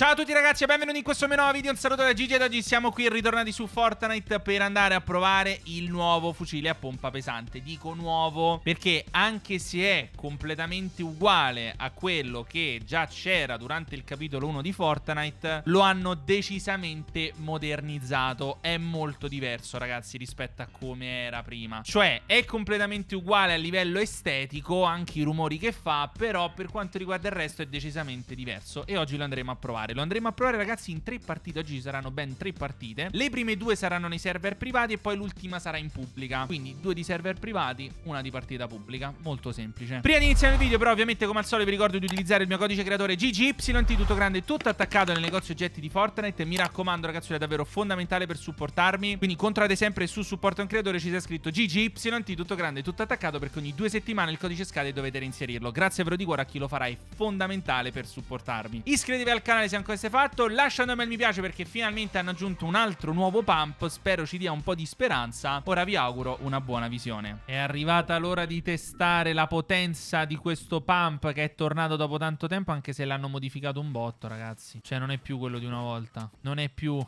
Ciao a tutti ragazzi e benvenuti in questo mio nuovo video, un saluto da Gigi ed oggi siamo qui ritornati su Fortnite per andare a provare il nuovo fucile a pompa pesante Dico nuovo perché anche se è completamente uguale a quello che già c'era durante il capitolo 1 di Fortnite Lo hanno decisamente modernizzato, è molto diverso ragazzi rispetto a come era prima Cioè è completamente uguale a livello estetico, anche i rumori che fa, però per quanto riguarda il resto è decisamente diverso e oggi lo andremo a provare provare. Lo andremo a provare, ragazzi, in tre partite. Oggi ci saranno ben tre partite. Le prime due saranno nei server privati e poi l'ultima sarà in pubblica. Quindi due di server privati, una di partita pubblica. Molto semplice. Prima di iniziare il video, però, ovviamente, come al solito, vi ricordo di utilizzare il mio codice creatore GGYT, tutto grande, tutto attaccato nel negozio oggetti di Fortnite. E mi raccomando, ragazzi, è davvero fondamentale per supportarmi. Quindi controllate sempre su supporto a un creatore, ci sia scritto GGYT, tutto grande, tutto attaccato, perché ogni due settimane il codice scade e dovete reinserirlo. Grazie però di cuore a chi lo farà, è fondamentale per supportarmi. Iscrivetevi al canale se ancora se fatto. Lascia un bel mi piace perché finalmente hanno aggiunto un altro nuovo pump. Spero ci dia un po' di speranza. Ora vi auguro una buona visione. È arrivata l'ora di testare la potenza di questo pump che è tornato dopo tanto tempo. Anche se l'hanno modificato un botto, ragazzi. Cioè, non è più quello di una volta. Non è più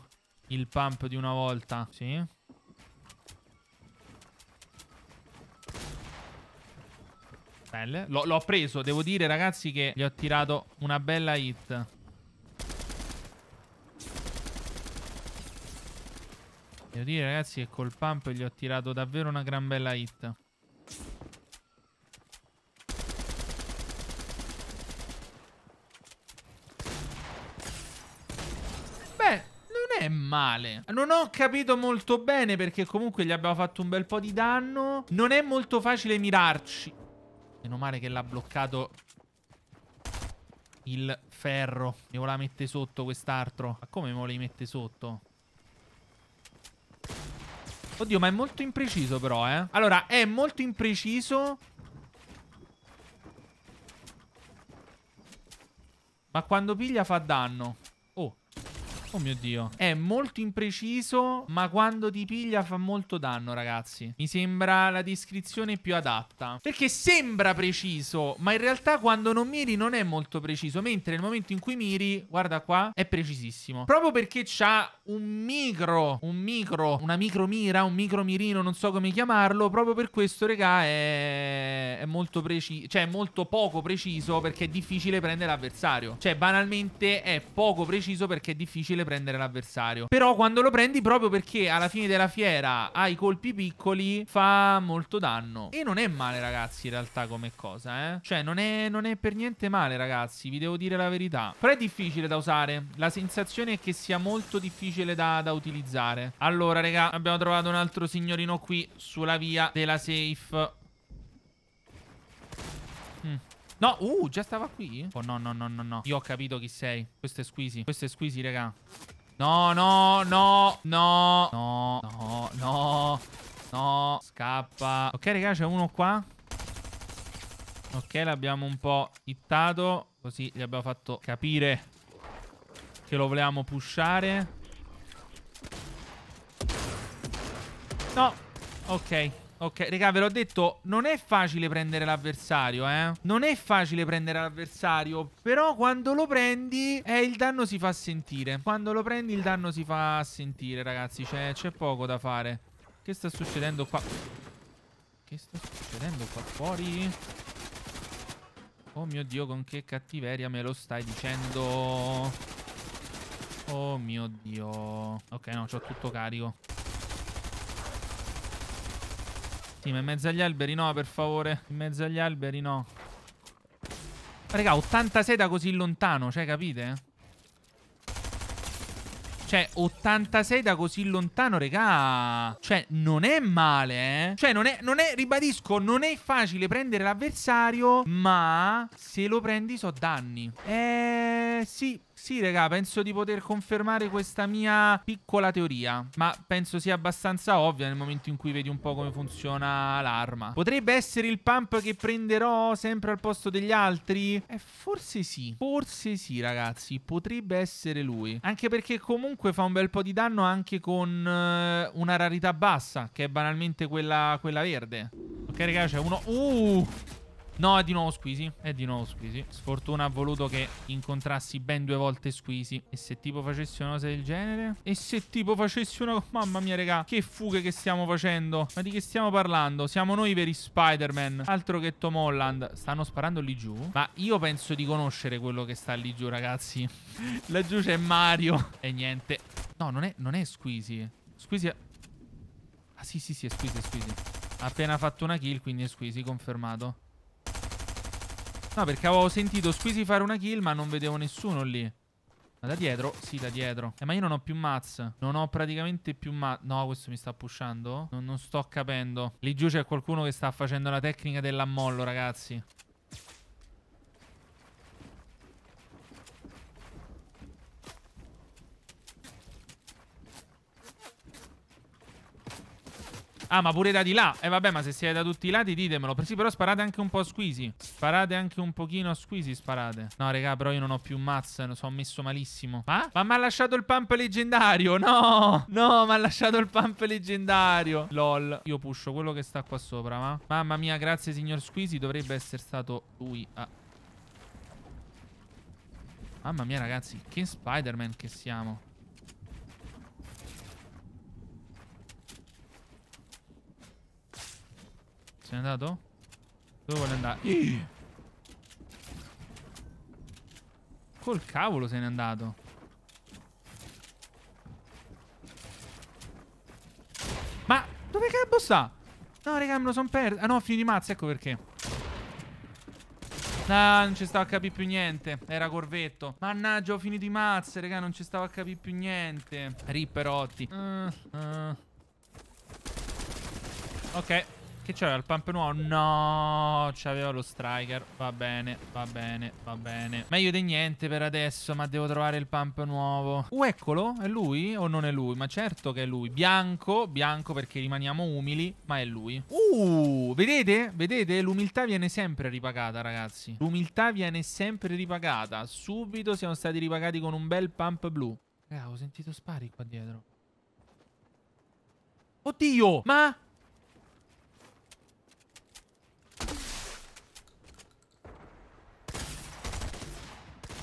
il pump di una volta. Sì. Belle. L'ho preso, devo dire ragazzi che gli ho tirato una bella hit Devo dire ragazzi che col pump gli ho tirato davvero una gran bella hit. Beh, non è male. Non ho capito molto bene perché comunque gli abbiamo fatto un bel po' di danno. Non è molto facile mirarci. Meno male che l'ha bloccato il ferro. Mi voleva mette sotto quest'altro. Ma come me lo mette sotto? Oddio, ma è molto impreciso però, eh. Allora, è molto impreciso. Ma quando piglia fa danno. Oh mio Dio. È molto impreciso, ma quando ti piglia fa molto danno, ragazzi. Mi sembra la descrizione più adatta. Perché sembra preciso, ma in realtà quando non miri non è molto preciso. Mentre nel momento in cui miri, guarda qua, è precisissimo. Proprio perché c'ha un micro, un micro, una micromira, un mirino, non so come chiamarlo. Proprio per questo, regà, è, è molto preciso. Cioè, è molto poco preciso perché è difficile prendere l'avversario. Cioè, banalmente è poco preciso perché è difficile facile prendere l'avversario. Però quando lo prendi, proprio perché alla fine della fiera hai colpi piccoli, fa molto danno. E non è male, ragazzi, in realtà come cosa, eh. Cioè, non è, non è per niente male, ragazzi, vi devo dire la verità. Però è difficile da usare. La sensazione è che sia molto difficile da, da utilizzare. Allora, raga, abbiamo trovato un altro signorino qui sulla via della safe No, uh, già stava qui? Oh, no, no, no, no, no. Io ho capito chi sei. Questo è squeezy. Questo è squeezy, raga. No, no, no, no, no, no, no, no. Scappa. Ok, raga, c'è uno qua. Ok, l'abbiamo un po' hittato. Così gli abbiamo fatto capire che lo volevamo pushare. No. Ok. Ok, raga, ve l'ho detto, non è facile prendere l'avversario, eh. Non è facile prendere l'avversario, però quando lo prendi, eh, il danno si fa sentire. Quando lo prendi il danno si fa sentire, ragazzi. C'è poco da fare. Che sta succedendo qua? Che sta succedendo qua fuori? Oh mio Dio, con che cattiveria me lo stai dicendo? Oh mio Dio. Ok, no, ho tutto carico. Sì, ma in mezzo agli alberi no, per favore. In mezzo agli alberi no. Raga, 86 da così lontano, cioè, capite? Cioè, 86 da così lontano, raga. Cioè, non è male, eh. Cioè, non è, non è ribadisco, non è facile prendere l'avversario, ma se lo prendi so danni. Eh, sì, sì, raga, penso di poter confermare questa mia piccola teoria, ma penso sia abbastanza ovvia nel momento in cui vedi un po' come funziona l'arma. Potrebbe essere il pump che prenderò sempre al posto degli altri? Eh, forse sì. Forse sì, ragazzi. Potrebbe essere lui. Anche perché comunque fa un bel po' di danno anche con eh, una rarità bassa, che è banalmente quella, quella verde. Ok, raga, c'è uno... Uh! No, è di nuovo Squeezy. È di nuovo Squeezy. Sfortuna ha voluto che incontrassi ben due volte Squeezy. E se tipo facessi una cosa del genere? E se tipo facessi una... Mamma mia, regà. Che fughe che stiamo facendo. Ma di che stiamo parlando? Siamo noi veri Spider-Man. Altro che Tom Holland. Stanno sparando lì giù? Ma io penso di conoscere quello che sta lì giù, ragazzi. Laggiù c'è Mario. E niente. No, non è, non è Squeezy. Squeezy è... Ah, sì, sì, sì, è Squeezy, è Squeezy. Ha appena fatto una kill, quindi è Squeezy, confermato. No, perché avevo sentito Squeezy fare una kill, ma non vedevo nessuno lì. Ma da dietro? Sì, da dietro. Eh, ma io non ho più mazz. Non ho praticamente più mazz. No, questo mi sta pushando? Non, non sto capendo. Lì giù c'è qualcuno che sta facendo la tecnica dell'ammollo, ragazzi. Ah, ma pure da di là. eh, vabbè, ma se siete da tutti i lati, ditemelo. Sì, però sparate anche un po' a squisi. Sparate anche un pochino a squisi, sparate. No, raga, però io non ho più mazza. Sono messo malissimo. Ma? Ma mi ha lasciato il pump leggendario. No! No, mi ha lasciato il pump leggendario. Lol. Io pusho quello che sta qua sopra, ma... Mamma mia, grazie, signor squisi. Dovrebbe essere stato lui a... Ah. Mamma mia, ragazzi, che Spider-Man che siamo. Se n'è andato? Dove vuole andare? Col cavolo se n'è andato. Ma dove cavolo sta? No, raga, me lo son perso. Ah no, finito di mazzi, ecco perché. No, non ci stava a capire più niente. Era corvetto. Mannaggia, ho finito i mazzi, raga, non ci stava a capire più niente. Ripperotti. Uh, uh. Ok. Che c'era il pump nuovo? No, c'aveva lo striker. Va bene, va bene, va bene. Meglio di niente per adesso, ma devo trovare il pump nuovo. Uh, eccolo. È lui o non è lui? Ma certo che è lui. Bianco, bianco perché rimaniamo umili, ma è lui. Uh, vedete? Vedete? L'umiltà viene sempre ripagata, ragazzi. L'umiltà viene sempre ripagata. Subito siamo stati ripagati con un bel pump blu. Raga, ho sentito spari qua dietro. Oddio! Ma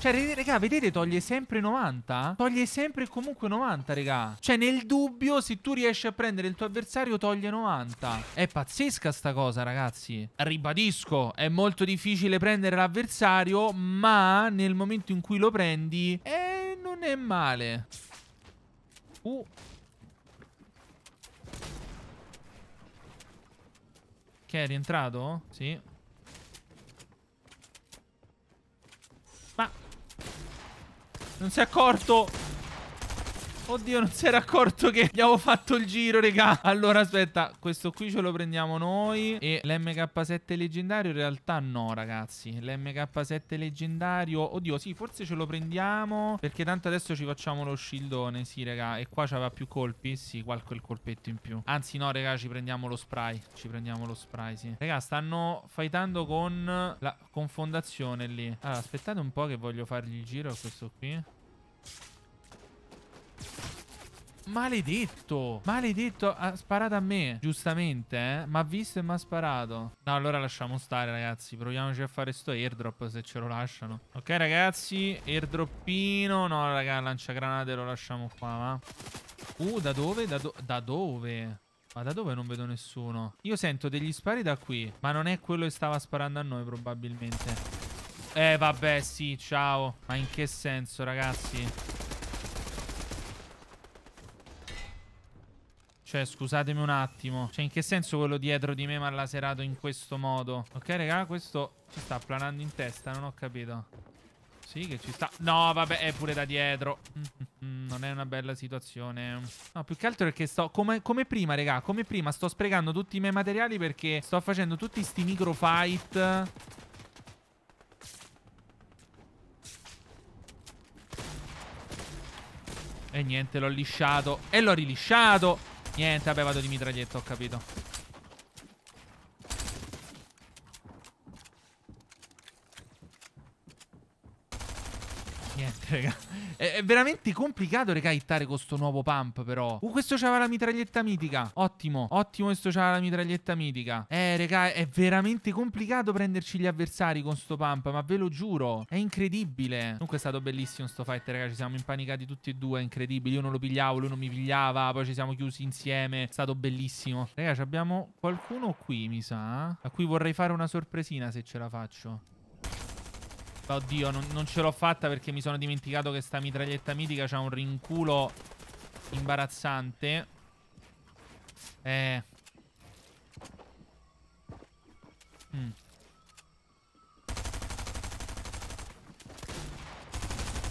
Cioè, raga, vedete, toglie sempre 90? Toglie sempre comunque 90, raga. Cioè, nel dubbio, se tu riesci a prendere il tuo avversario, toglie 90. È pazzesca sta cosa, ragazzi. Ribadisco, è molto difficile prendere l'avversario, ma nel momento in cui lo prendi, eh, non è male. Uh. Ok, è rientrato? Sì. Non si è accorto Oddio, non si era accorto che abbiamo fatto il giro, raga. Allora, aspetta, questo qui ce lo prendiamo noi. E l'MK7 leggendario in realtà no, ragazzi. L'MK7 leggendario... Oddio, sì, forse ce lo prendiamo. Perché tanto adesso ci facciamo lo shieldone, sì, raga. E qua c'aveva più colpi? Sì, qualche colpetto in più. Anzi, no, raga, ci prendiamo lo spray. Ci prendiamo lo spray, sì. Raga, stanno fightando con la confondazione lì. Allora, aspettate un po' che voglio fargli il giro a questo qui. Maledetto Maledetto Ha sparato a me Giustamente eh M'ha visto e mi ha sparato No allora lasciamo stare ragazzi Proviamoci a fare sto airdrop Se ce lo lasciano Ok ragazzi Airdroppino No raga Lanciagranate lo lasciamo qua va Uh da dove? Da, do da dove? Ma da dove non vedo nessuno? Io sento degli spari da qui Ma non è quello che stava sparando a noi probabilmente Eh vabbè sì ciao Ma in che senso ragazzi? Cioè, scusatemi un attimo. Cioè, in che senso quello dietro di me mi ha laserato in questo modo? Ok, raga, questo ci sta planando in testa, non ho capito. Sì, che ci sta. No, vabbè, è pure da dietro. non è una bella situazione. No, più che altro perché sto... Come, come, prima, raga, come prima sto sprecando tutti i miei materiali perché sto facendo tutti sti micro fight... E niente, l'ho lisciato. E l'ho rilisciato. Niente, vabbè, vado di mitraglietto, ho capito. niente, raga. È, è veramente complicato, raga, hittare con questo nuovo pump, però. Uh, questo c'aveva la mitraglietta mitica. Ottimo, ottimo questo c'aveva la mitraglietta mitica. Eh, raga, è veramente complicato prenderci gli avversari con sto pump, ma ve lo giuro. È incredibile. Comunque è stato bellissimo sto fight, raga. Ci siamo impanicati tutti e due, è incredibile. Io non lo pigliavo, lui non mi pigliava, poi ci siamo chiusi insieme. È stato bellissimo. Raga, abbiamo qualcuno qui, mi sa. A cui vorrei fare una sorpresina se ce la faccio. Oddio, non, non ce l'ho fatta perché mi sono dimenticato che sta mitraglietta mitica c'ha un rinculo imbarazzante. Eh. Mm.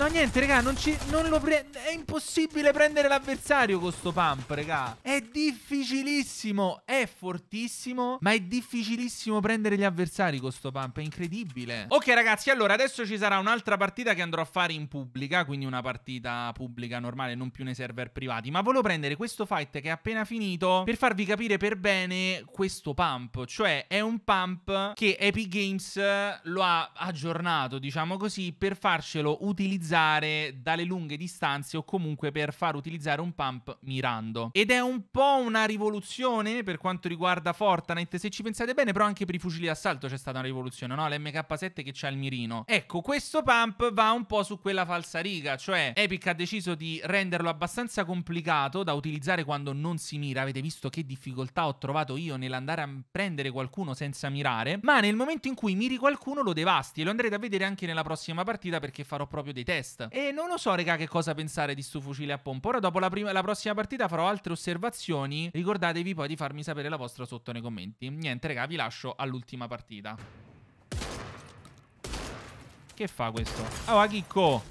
No, niente, raga, non, ci, non lo prendo. È impossibile prendere l'avversario con sto pump, raga. È difficilissimo. È fortissimo, ma è difficilissimo prendere gli avversari con sto pump. È incredibile. Ok, ragazzi, allora adesso ci sarà un'altra partita che andrò a fare in pubblica. Quindi una partita pubblica normale, non più nei server privati. Ma volevo prendere questo fight che è appena finito per farvi capire per bene questo pump. Cioè, è un pump che Epic Games lo ha aggiornato, diciamo così, per farcelo utilizzare utilizzare dalle lunghe distanze o comunque per far utilizzare un pump mirando. Ed è un po' una rivoluzione per quanto riguarda Fortnite, se ci pensate bene, però anche per i fucili d'assalto c'è stata una rivoluzione, no? L'MK7 che c'ha il mirino. Ecco, questo pump va un po' su quella falsa riga, cioè Epic ha deciso di renderlo abbastanza complicato da utilizzare quando non si mira. Avete visto che difficoltà ho trovato io nell'andare a prendere qualcuno senza mirare, ma nel momento in cui miri qualcuno lo devasti e lo andrete a vedere anche nella prossima partita perché farò proprio dei test testa. E non lo so, raga, che cosa pensare di sto fucile a pompa. Ora, dopo la, prima, la prossima partita, farò altre osservazioni. Ricordatevi poi di farmi sapere la vostra sotto nei commenti. Niente, raga, vi lascio all'ultima partita. Che fa questo? Ah, oh, chicco!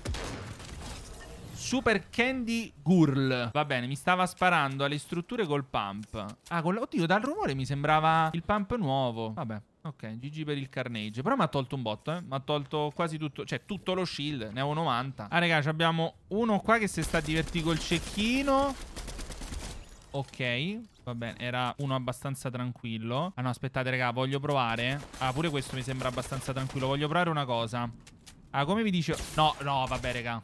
Super Candy Girl. Va bene, mi stava sparando alle strutture col pump. Ah, con... oddio, dal rumore mi sembrava il pump nuovo. Vabbè. Ok, GG per il Carnage. Però mi ha tolto un botto, eh. Mi ha tolto quasi tutto. Cioè, tutto lo shield. Ne ho 90. Ah, ragazzi, abbiamo uno qua che si sta divertendo col cecchino. Ok. Va bene, era uno abbastanza tranquillo. Ah no, aspettate, raga, voglio provare. Ah, pure questo mi sembra abbastanza tranquillo. Voglio provare una cosa. Ah, come vi dicevo. No, no, vabbè, raga.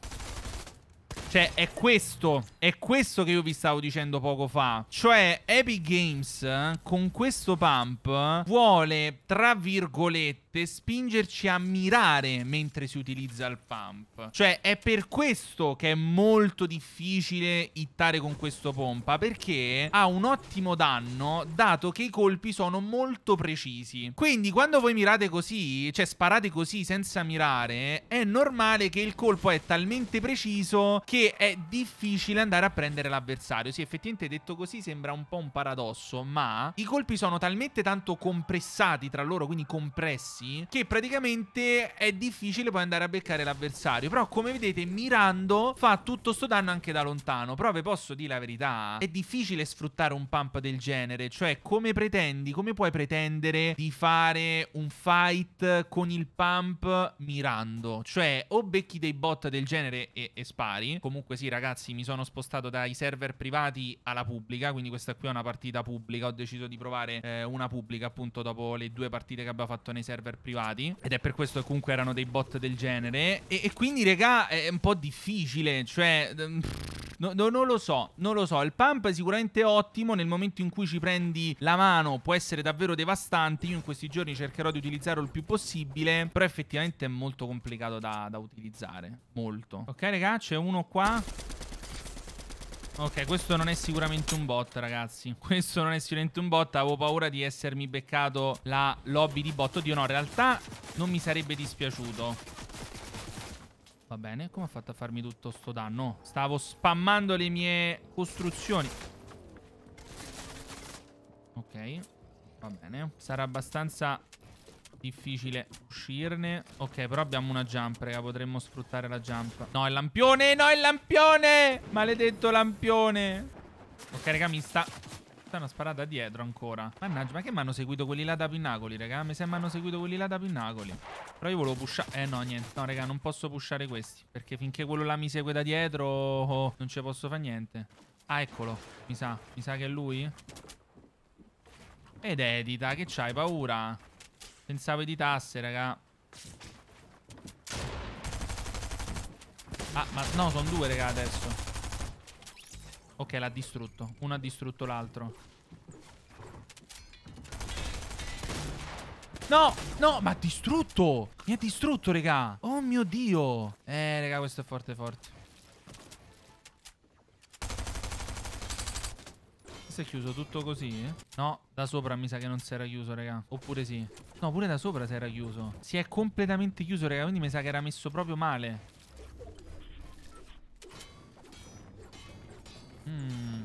Cioè, è questo. È questo che io vi stavo dicendo poco fa. Cioè, Epic Games eh, con questo pump vuole, tra virgolette, volte spingerci a mirare mentre si utilizza il pump. Cioè è per questo che è molto difficile hittare con questo pompa, perché ha un ottimo danno dato che i colpi sono molto precisi. Quindi quando voi mirate così, cioè sparate così senza mirare, è normale che il colpo è talmente preciso che è difficile andare a prendere l'avversario. Sì, effettivamente detto così sembra un po' un paradosso, ma i colpi sono talmente tanto compressati tra loro, quindi compressi, così che praticamente è difficile poi andare a beccare l'avversario. Però come vedete mirando fa tutto sto danno anche da lontano. Però vi posso dire la verità, è difficile sfruttare un pump del genere. Cioè come pretendi, come puoi pretendere di fare un fight con il pump mirando? Cioè o becchi dei bot del genere e, e spari. Comunque sì ragazzi mi sono spostato dai server privati alla pubblica. Quindi questa qui è una partita pubblica. Ho deciso di provare eh, una pubblica appunto dopo le due partite che abbiamo fatto nei server server privati ed è per questo che comunque erano dei bot del genere e, e quindi regà è un po' difficile, cioè... Ehm, no, no, non lo so, non lo so. Il pump è sicuramente ottimo. Nel momento in cui ci prendi la mano, può essere davvero devastante. Io in questi giorni cercherò di utilizzarlo il più possibile. Però effettivamente è molto complicato da, da utilizzare. Molto. Ok, regà, c'è uno qua. Ok, questo non è sicuramente un bot, ragazzi. Questo non è sicuramente un bot. Avevo paura di essermi beccato la lobby di bot. Oddio, no, in realtà non mi sarebbe dispiaciuto. Va bene, come ha fatto a farmi tutto sto danno? Stavo spammando le mie costruzioni. Ok, va bene. Sarà abbastanza Difficile uscirne Ok però abbiamo una jump raga Potremmo sfruttare la jump No è lampione No è lampione Maledetto lampione Ok raga mi sta una sparata dietro ancora Mannaggia ma che mi hanno seguito quelli là da Pinnacoli raga Mi sembra hanno seguito quelli là da Pinnacoli Però io volevo pushare Eh no niente No raga non posso pushare questi Perché finché quello là mi segue da dietro oh, oh Non ci posso fare niente Ah eccolo Mi sa Mi sa che è lui Ed edita che c'hai paura Pensavo di tasse, raga. Ah, ma no, sono due, raga, adesso. Ok, l'ha distrutto. Uno ha distrutto l'altro. No, no, ma ha distrutto. Mi ha distrutto, raga. Oh mio Dio. Eh, raga, questo è forte, forte. questo è chiuso tutto così? No, da sopra mi sa che non si era chiuso, raga. Oppure sì. No, pure da sopra si era chiuso. Si è completamente chiuso, raga, quindi mi sa che era messo proprio male. Mmm...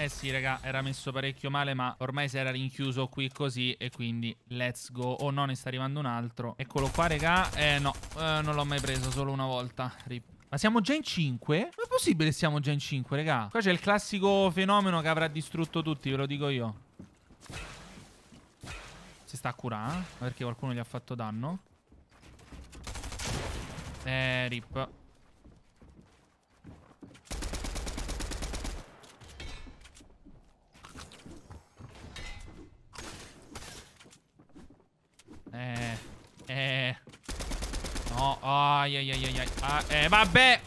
Eh sì, raga, era messo parecchio male, ma ormai si era rinchiuso qui così e quindi let's go. Oh no, ne sta arrivando un altro. Eccolo qua, raga. Eh no, eh, non l'ho mai preso, solo una volta. Rip. Ma siamo già in 5? Ma è possibile che siamo già in 5, raga? Qua c'è il classico fenomeno che avrà distrutto tutti, ve lo dico io. Si sta a curare, eh? perché qualcuno gli ha fatto danno. Eh, rip. Eh. Eh. No. Ai ai ai ai. ai. Ah, eh, vabbè.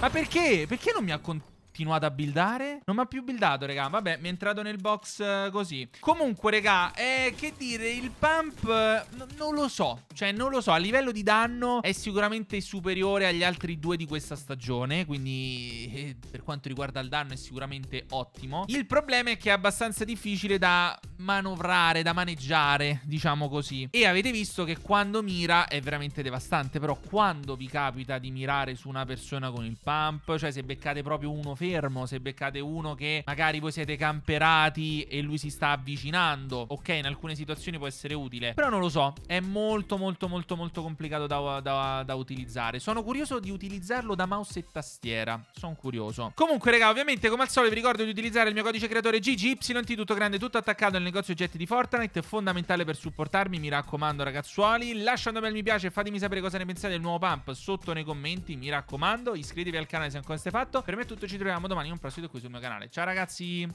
Ma perché? Perché non mi ha... Con continuato a buildare? Non mi ha più buildato, raga. Vabbè, mi è entrato nel box eh, così. Comunque, raga, eh, che dire, il pump eh, non lo so. Cioè, non lo so. A livello di danno è sicuramente superiore agli altri due di questa stagione. Quindi, eh, per quanto riguarda il danno, è sicuramente ottimo. Il problema è che è abbastanza difficile da manovrare, da maneggiare, diciamo così. E avete visto che quando mira è veramente devastante. Però quando vi capita di mirare su una persona con il pump, cioè se beccate proprio uno fermo, se beccate uno che magari voi siete camperati e lui si sta avvicinando, ok, in alcune situazioni può essere utile, però non lo so, è molto molto molto molto complicato da, da, da utilizzare. Sono curioso di utilizzarlo da mouse e tastiera, sono curioso. Comunque raga, ovviamente come al solito vi ricordo di utilizzare il mio codice creatore GGYT, tutto grande, tutto attaccato nel negozio oggetti di Fortnite, fondamentale per supportarmi, mi raccomando ragazzuoli, Lasciando un bel mi piace, fatemi sapere cosa ne pensate del nuovo pump sotto nei commenti, mi raccomando, iscrivetevi al canale se ancora siete fatto, per me tutto ci troviamo troviamo domani in un prossimo video qui sul mio canale. Ciao ragazzi!